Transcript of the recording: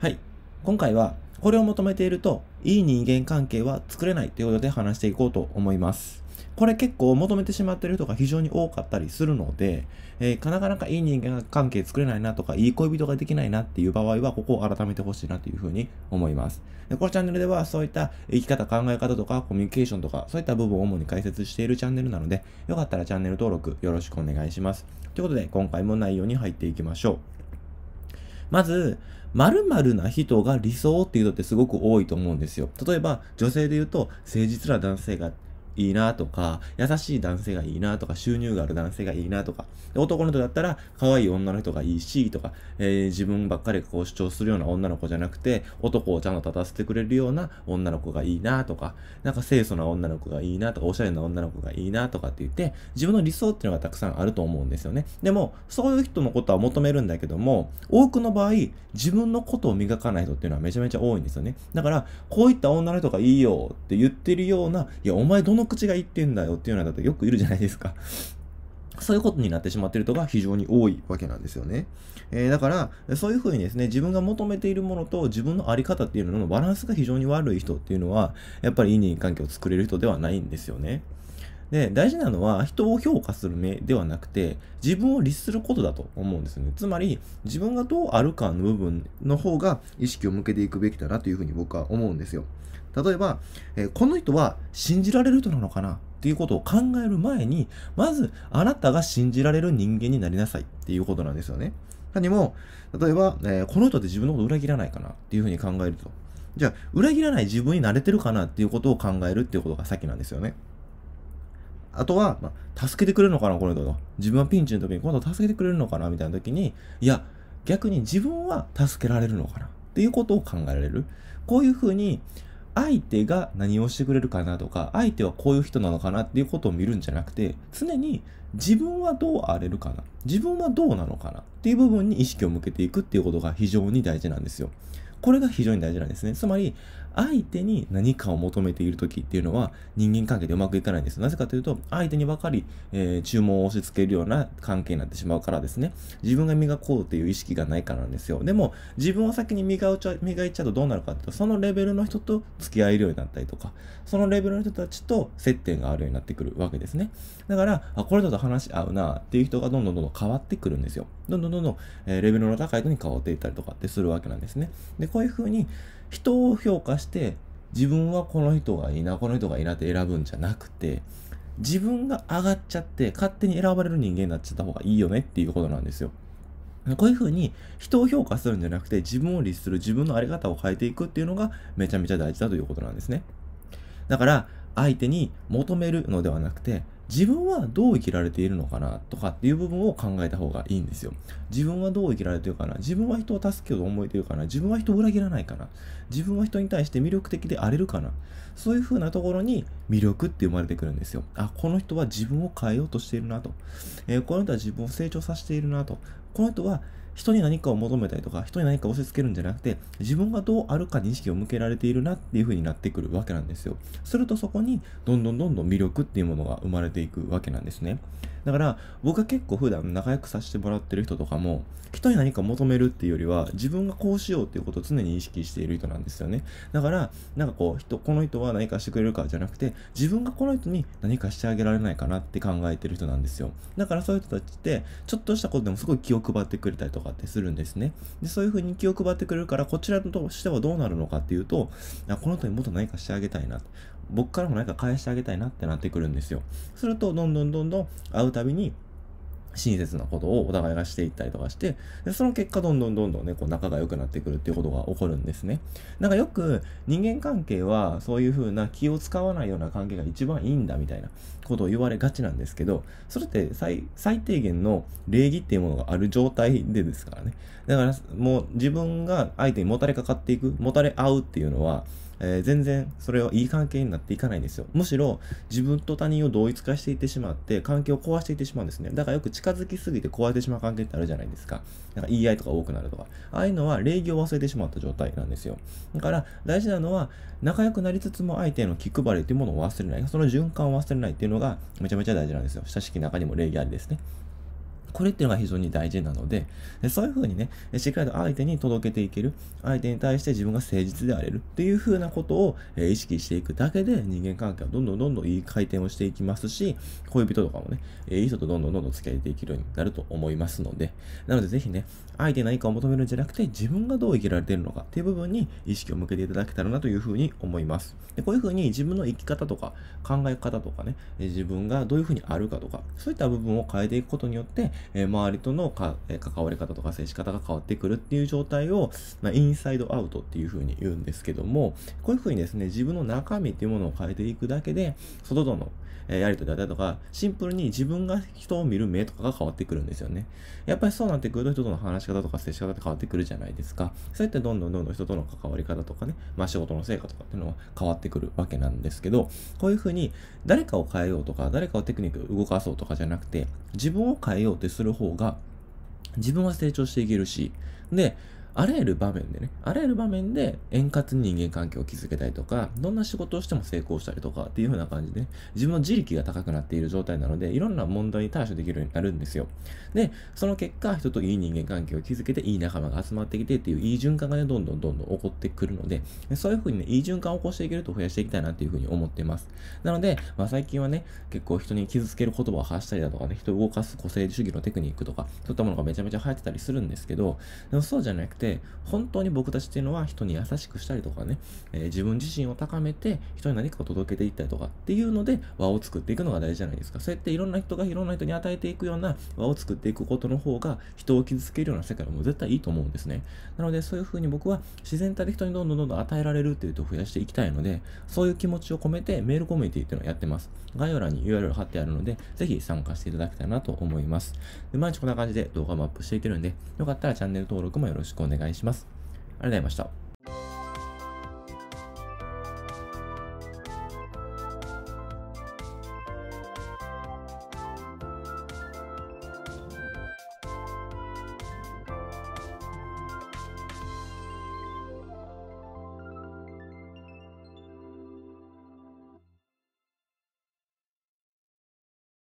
はい。今回は、これを求めていると、いい人間関係は作れないということで話していこうと思います。これ結構求めてしまっている人が非常に多かったりするので、えー、なかなかいい人間関係作れないなとか、いい恋人ができないなっていう場合は、ここを改めてほしいなというふうに思います。でこのチャンネルでは、そういった生き方、考え方とか、コミュニケーションとか、そういった部分を主に解説しているチャンネルなので、よかったらチャンネル登録よろしくお願いします。ということで、今回も内容に入っていきましょう。まず、〇〇な人が理想っていう人ってすごく多いと思うんですよ。例えば、女性で言うと、誠実な男性がいいなとか、優しい男性がいいなとか、収入がある男性がいいなとか、男の人だったら、可愛い女の人がいいし、とか、えー、自分ばっかりこう主張するような女の子じゃなくて、男をちゃんと立たせてくれるような女の子がいいなとか、なんか清楚な女の子がいいなとか、おしゃれな女の子がいいなとかって言って、自分の理想っていうのがたくさんあると思うんですよね。でも、そういう人のことは求めるんだけども、多くの場合、自分のことを磨かない人っていうのはめちゃめちゃ多いんですよね。だから、こういった女の人がいいよって言ってるような、いや、お前どのの口が言ってんだよっていうのうなだとよくいるじゃないですか。そういうことになってしまっている人が非常に多いわけなんですよね。えー、だから、そういうふうにですね、自分が求めているものと自分の在り方っていうののバランスが非常に悪い人っていうのは、やっぱりいい人間関係を作れる人ではないんですよね。で、大事なのは人を評価する目ではなくて、自分を律することだと思うんですよね。つまり、自分がどうあるかの部分の方が意識を向けていくべきだなというふうに僕は思うんですよ。例えば、えー、この人は信じられる人なのかなっていうことを考える前に、まずあなたが信じられる人間になりなさいっていうことなんですよね。他にも、例えば、えー、この人って自分のこと裏切らないかなっていうふうに考えると。じゃあ、裏切らない自分に慣れてるかなっていうことを考えるっていうことが先なんですよね。あとは、まあ、助けてくれるのかな、この人と。自分はピンチの時に今度助けてくれるのかな、みたいな時に、いや、逆に自分は助けられるのかな、っていうことを考えられる。こういうふうに、相手が何をしてくれるかなとか、相手はこういう人なのかなっていうことを見るんじゃなくて、常に自分はどう荒れるかな、自分はどうなのかなっていう部分に意識を向けていくっていうことが非常に大事なんですよ。これが非常に大事なんですね。つまり、相手に何かを求めている時っていうのは人間関係でうまくいかないんです。なぜかというと、相手にばかり、えー、注文を押し付けるような関係になってしまうからですね。自分が磨こうっていう意識がないからなんですよ。でも、自分を先に磨いちゃ磨いちゃうとどうなるかっていうと、そのレベルの人と付き合えるようになったりとか、そのレベルの人たちと接点があるようになってくるわけですね。だから、あ、これだと話し合うなっていう人がどんどんどんどん変わってくるんですよ。どんどんどんどん、えー、レベルの高い人に変わっていったりとかってするわけなんですね。で、こういうふうに人を評価して自分はこの人がいいな、この人がいいなって選ぶんじゃなくて、自分が上がっちゃって勝手に選ばれる人間になっちゃった方がいいよねっていうことなんですよ。こういうふうに人を評価するんじゃなくて自分を律する自分の在り方を変えていくっていうのがめちゃめちゃ大事だということなんですね。だから相手に求めるのではなくて自分はどう生きられているのかなとかっていう部分を考えた方がいいんですよ。自分はどう生きられてるかな自分は人を助けようと思えてるかな自分は人を裏切らないかな自分は人に対して魅力的であれるかなそういう風なところに魅力って生まれてくるんですよ。あ、この人は自分を変えようとしているなと。えー、この人は自分を成長させているなと。この人は人に何かを求めたりとか、人に何かを押し付けるんじゃなくて、自分がどうあるかに意識を向けられているなっていう風になってくるわけなんですよ。するとそこに、どんどんどんどん魅力っていうものが生まれていくわけなんですね。だから僕は結構普段仲良くさせてもらってる人とかも人に何か求めるっていうよりは自分がこうしようっていうことを常に意識している人なんですよねだからなんかこう人この人は何かしてくれるかじゃなくて自分がこの人に何かしてあげられないかなって考えてる人なんですよだからそういう人たちってちょっとしたことでもすごい気を配ってくれたりとかってするんですねでそういうふうに気を配ってくれるからこちらとしてはどうなるのかっていうとこの人にもっと何かしてあげたいな僕からも何か返してあげたいなってなってくるんですよ。すると、どんどんどんどん会うたびに、親切なことをお互いがしていったりとかして、でその結果どんどんどんどんね、こう仲が良くなってくるっていうことが起こるんですね。なんかよく人間関係はそういうふうな気を使わないような関係が一番いいんだみたいなことを言われがちなんですけど、それって最低限の礼儀っていうものがある状態でですからね。だからもう自分が相手にもたれかかっていく、もたれ合うっていうのは、えー、全然それはいい関係になっていかないんですよ。むしろ自分と他人を同一化していってしまって、関係を壊していってしまうんですね。だからよく近づきすぎて壊れてしまう関係ってあるじゃないですか。なんか言い合いとか多くなるとか。ああいうのは礼儀を忘れてしまった状態なんですよ。だから大事なのは、仲良くなりつつも相手への気配りというものを忘れない。その循環を忘れないっていうのがめちゃめちゃ大事なんですよ。親しき中にも礼儀ありですね。これっていうのが非常に大事なので、そういうふうにね、しっかりと相手に届けていける、相手に対して自分が誠実であれるっていうふうなことを意識していくだけで人間関係はどんどんどんどんいい回転をしていきますし、恋人とかもね、いい人とどんどんどんどん付き合いできるようになると思いますので、なのでぜひね、相手何かを求めるんじゃなくて、自分がどう生きられているのかっていう部分に意識を向けていただけたらなというふうに思います。でこういうふうに自分の生き方とか考え方とかね、自分がどういうふうにあるかとか、そういった部分を変えていくことによって、えー、周りとのか、えー、関わり方とか接し方が変わってくるっていう状態を、まあ、インサイドアウトっていうふうに言うんですけども、こういうふうにですね、自分の中身っていうものを変えていくだけで、外との、えー、やりとりだったりとか、シンプルに自分が人を見る目とかが変わってくるんですよね。やっぱりそうなってくると人との話し方とか接し方って変わってくるじゃないですか。そうやってどんどんどんどん人との関わり方とかね、まあ仕事の成果とかっていうのは変わってくるわけなんですけど、こういうふうに誰かを変えようとか、誰かをテクニック動かそうとかじゃなくて、自分を変えようってする方が自分は成長していけるし、で、あらゆる場面でね、あらゆる場面で円滑に人間関係を築けたりとか、どんな仕事をしても成功したりとかっていう風な感じで、ね、自分の自力が高くなっている状態なので、いろんな問題に対処できるようになるんですよ。で、その結果、人といい人間関係を築けて、いい仲間が集まってきてっていう、いい循環がね、どんどんどんどん起こってくるので、そういう風にね、いい循環を起こしていけると増やしていきたいなっていう風に思っています。なので、まあ、最近はね、結構人に傷つける言葉を発したりだとかね、人を動かす個性主義のテクニックとか、そういったものがめちゃめちゃ流行ってたりするんですけど、でもそうじゃなくて、て、本当に僕たちっていうのは人に優しくしたりとかね、えー、自分自身を高めて、人に何かを届けていったりとかっていうので、輪を作っていくのが大事じゃないですか。そうやっていろんな人がいろんな人に与えていくような輪を作っていくことの方が、人を傷つけるような世界も絶対いいと思うんですね。なので、そういうふうに僕は自然体で人にどんどんどんどん与えられるっていうと増やしていきたいので、そういう気持ちを込めてメールコミュニティっていうのをやってます。概要欄に URL 貼ってあるので、ぜひ参加していただきたいなと思います。で毎日こんな感じで動画もアップしていけるんで、よかったらチャンネル登録もよろしくお願いします。お願いします。ありがとうございました。